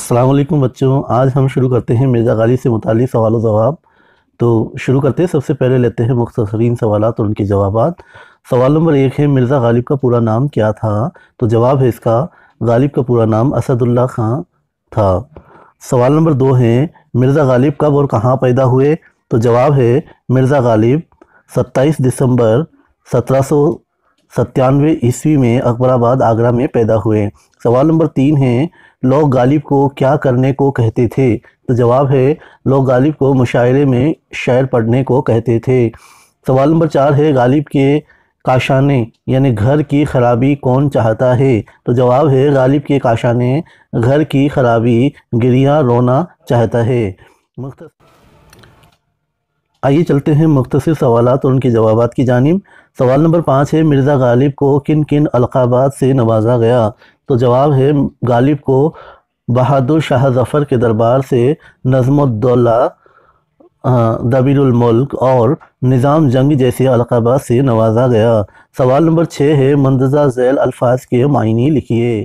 असलम बच्चों आज हम शुरू करते हैं मिर्ज़ा गाली से मुतल सवाल जवाब तो शुरू करते हैं सबसे पहले लेते हैं मुख्तरीन सवाल और उनके जवाब सवाल नंबर एक है मिर्ज़ा गालिब का पूरा नाम क्या था तो जवाब है इसका गालिब का पूरा नाम असदुल्ला खां था सवाल नंबर दो है मिर्ज़ा गालिब कब और कहाँ पैदा हुए तो जवाब है मिर्ज़ा गालिब सत्ताईस दिसंबर सत्रह सत्तानवे ईस्वी में अकबराबाद आगरा में पैदा हुए सवाल नंबर तीन है लोग गालिब को क्या करने को कहते थे तो जवाब है लोग गालिब को मुशायरे में शायर पढ़ने को कहते थे सवाल नंबर चार है गालिब के काशाने यानी घर की खराबी कौन चाहता है तो जवाब है गालिब के काशाने घर की खराबी गिरिया रोना चाहता है आइए चलते हैं मुख्तर सवालत और उनके जवाब की जानब सवाल नंबर पाँच है मिर्ज़ा गालिब को किन किन अलकाबात से नवाजा गया तो जवाब है गालिब को बहादुर शाह जफ़र के दरबार से नज़मुद्दौला दबीरमल्क और निज़ाम जंग जैसे अलकाबात से नवाजा गया सवाल नंबर छः है मंदजा झैल अल्फाज के मायने लिखिए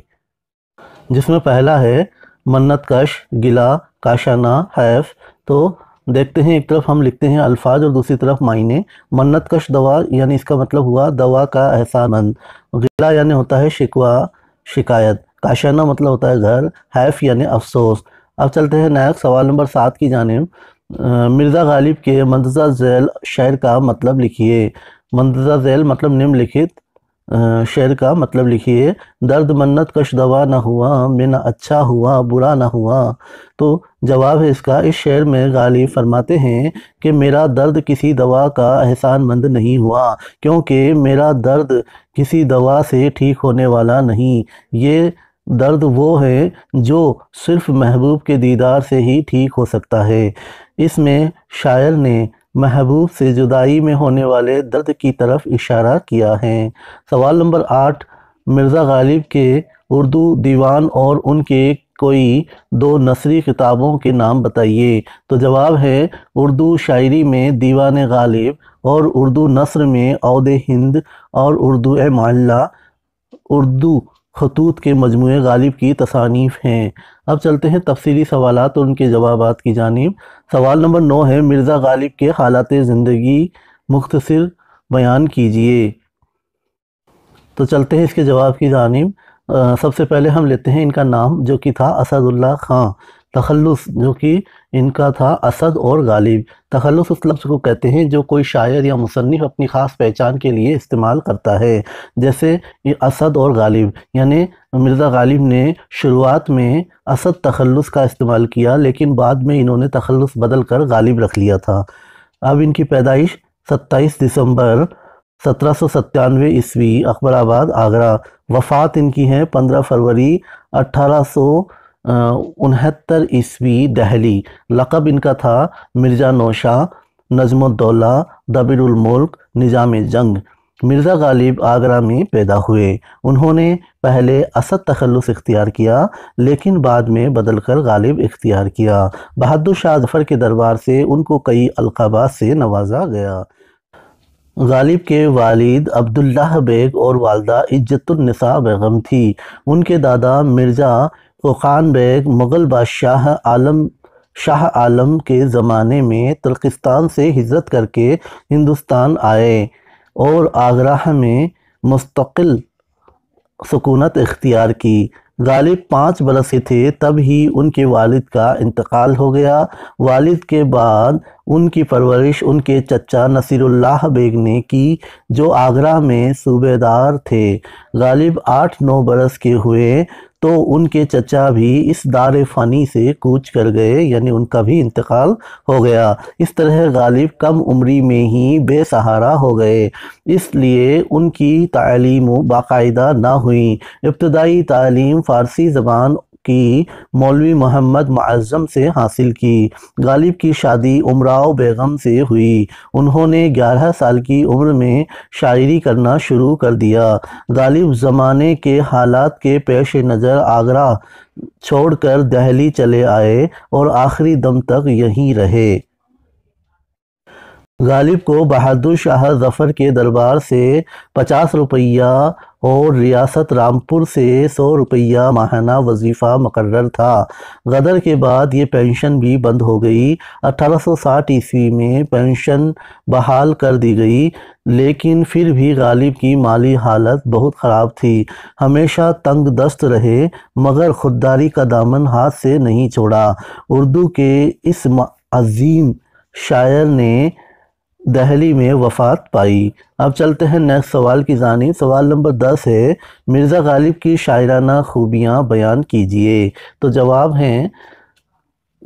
जिसमें पहला है मन्नत कश गिला काशाना हैफ तो देखते हैं एक तरफ हम लिखते हैं अल्फाज और दूसरी तरफ मायने मन्नत कश दवा यानी इसका मतलब हुआ दवा का एहसानंद गिला यानी होता है शिकवा शिकायत काशाना मतलब होता है घर हैफ यानी अफसोस अब चलते हैं नायक सवाल नंबर सात की जानब मिर्ज़ा गालिब के मंदजा झैल शायर का मतलब लिखिए मंदजा जैल मतलब निम्नलिखित शेर का मतलब लिखिए दर्द मन्नत कश दवा ना हुआ मैं ना अच्छा हुआ बुरा ना हुआ तो जवाब है इसका इस शेर में गालिब फरमाते हैं कि मेरा दर्द किसी दवा का एहसान मंद नहीं हुआ क्योंकि मेरा दर्द किसी दवा से ठीक होने वाला नहीं ये दर्द वो है जो सिर्फ़ महबूब के दीदार से ही ठीक हो सकता है इसमें शायर ने महबूब से जुदाई में होने वाले दर्द की तरफ इशारा किया है सवाल नंबर आठ मिर्ज़ा गालिब के उर्दू दीवान और उनके कोई दो नसरी किताबों के नाम बताइए तो जवाब है उर्दू शायरी में दीवान गालिब और उर्दू नसर में अहद हिंद और उर्दू मल्ला उर्दू खतूत के मजमू गालिब की तसानीफ हैं अब चलते हैं तफसीली सवाल और उनके जवाब की जानब सवाल नंबर नौ है मिर्ज़ा गालिब के हालत ज़िंदगी मुख्तर बयान कीजिए तो चलते हैं इसके जवाब की जानब सबसे पहले हम लेते हैं इनका नाम जो कि था असदुल्ला खां तखल्लुस जो कि इनका था असद और गालिब तखलस उस लफ्ज़ को कहते हैं जो कोई शायर या मुसनफ़ अपनी ख़ास पहचान के लिए इस्तेमाल करता है जैसे असद और गालिब यानि मिर्ज़ा गालिब ने शुरुआत में असद तखलस का इस्तेमाल किया लेकिन बाद में इन्होंने तखलस बदल कर गालिब रख लिया था अब इनकी पैदाइश सत्ताईस दिसंबर सत्रह सौ सत्तानवे ईस्वी अकबराबाद आगरा वफ़ात इनकी है पंद्रह फरवरी अट्ठारह सौ उनहत्तर ईस्वी दहली लकब इनका था मिर्ज़ा नौशा नज़मुद्दौला दबिरमल्क निज़ाम जंग मिर्ज़ा गालिब आगरा में पैदा हुए उन्होंने पहले असद तखलस इख्तियार किया लेकिन बाद में बदल कर गालिब इख्तियार किया बहादुर शाह जफर के दरबार से उनको कई अलकाबात से नवाजा गया गालिब के वालिद अब्दुल्लाह बेग और वालदा इज्जतुलनसा बेगम थी उनके दादा मिर्ज़ा खान बेग मुग़ल बादशाह आलम शाह आलम के ज़माने में तुर्किस्तान से हिजरत करके हिंदुस्तान आए और आगरा में मुस्तकिल सुकूनत इख्तियार की गालिब पाँच बरस से थे तब ही उनके वालिद का इंतकाल हो गया वालिद के बाद उनकी परवरिश उनके चचा नसीरुल्लाह बेग ने की जो आगरा में सूबेदार थे गालिब आठ नौ बरस के हुए तो उनके चचा भी इस दार फ़नी से कूच कर गए यानी उनका भी इंतकाल हो गया इस तरह गालिब कम उम्री में ही बेसहारा हो गए इसलिए उनकी तालीम बाकायदा ना हुई इब्तदाई तालीम फ़ारसी ज़बान की मौलवी मोहम्मद मज़म से हासिल की गालिब की शादी उमराव बेगम से हुई उन्होंने 11 साल की उम्र में शायरी करना शुरू कर दिया गालिब ज़माने के हालात के पेश नज़र आगरा छोड़कर दहली चले आए और आखिरी दम तक यहीं रहे गालिब को बहादुर शाह जफ़र के दरबार से पचास रुपया और रियासत रामपुर से सौ रुपया माहाना वजीफ़ा मुकर था गदर के बाद ये पेंशन भी बंद हो गई 1860 ईस्वी में पेंशन बहाल कर दी गई लेकिन फिर भी गालिब की माली हालत बहुत ख़राब थी हमेशा तंग दस्त रहे मगर खुददारी का दामन हाथ से नहीं छोड़ा उर्दू के इस अजीम शायर ने दहली में वफात पाई अब चलते हैं नेक्स्ट सवाल की जानी सवाल नंबर दस है मिर्ज़ा गालिब की शायराना खूबियाँ बयान कीजिए तो जवाब हैं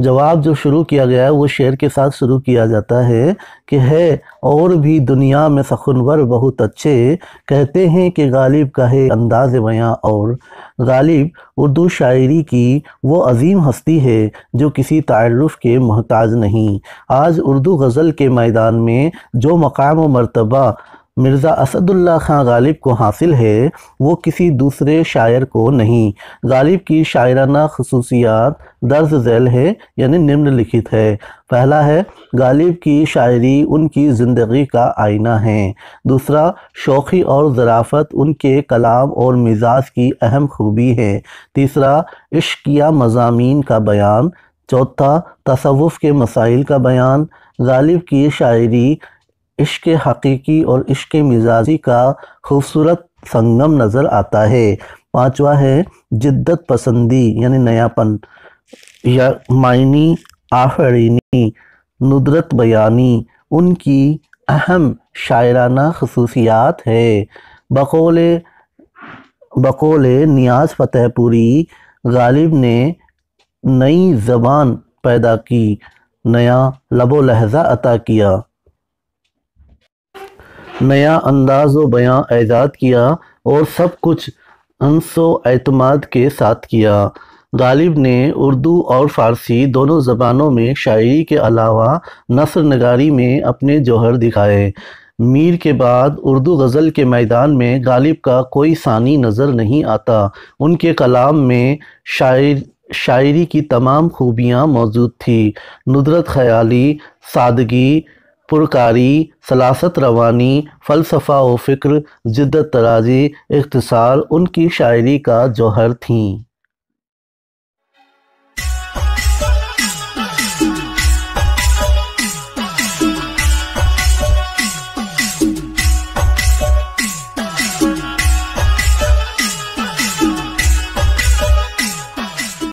जवाब जो शुरू किया गया है वो शेर के साथ शुरू किया जाता है कि है और भी दुनिया में सखनवर बहुत अच्छे कहते हैं कि गालिब का है अंदाज बयाँ और गालिब उर्दू शायरी की वो अजीम हस्ती है जो किसी तारफ़ के महताज नहीं आज उर्दू गज़ल के मैदान में जो मकाम व मरतबा मिर्ज़ा असदुल्ला खां गालिब को हासिल है वो किसी दूसरे शायर को नहीं गालिब की शायराना खसूसियात दर्ज झैल है यानी निम्नलिखित है पहला है गालिब की शायरी उनकी ज़िंदगी का आईना है दूसरा शौक़ी और ज़राफ़त उनके कलाम और मिजाज की अहम खूबी है तीसरा इश्क या मजामी का बयान चौथा तसवुफ़ के मसाइल का बयान गालिब की शायरी इश्क हकीकी और इश्क मिजाजी का खूबसूरत संगम नज़र आता है पांचवा है जिद्दत पसंदी यानी नयापन या मायनी आफरीनी नुदरत बयानी उनकी अहम शायराना खसूसियात है बकौल बकौल नियाज फतेहपुरी गालिब ने नई ज़बान पैदा की नया लबो लहजा अता किया नया अंदाज व बयाँ ऐजाद किया और सब कुछ अंस व के साथ किया गालिब ने उर्दू और फ़ारसी दोनों ज़बानों में शायरी के अलावा नसर नगारी में अपने जौहर दिखाए मीर के बाद उर्दू गज़ल के मैदान में गालिब का कोई सानी नज़र नहीं आता उनके कलाम में शायर शायरी की तमाम खूबियाँ मौजूद थी नुदरत ख्याली सादगी पुरकारी सलासत रवानी फ़लसफ़ा व फ़िक्र जिद्दत तराजी इख्तसार उनकी शायरी का जौहर थी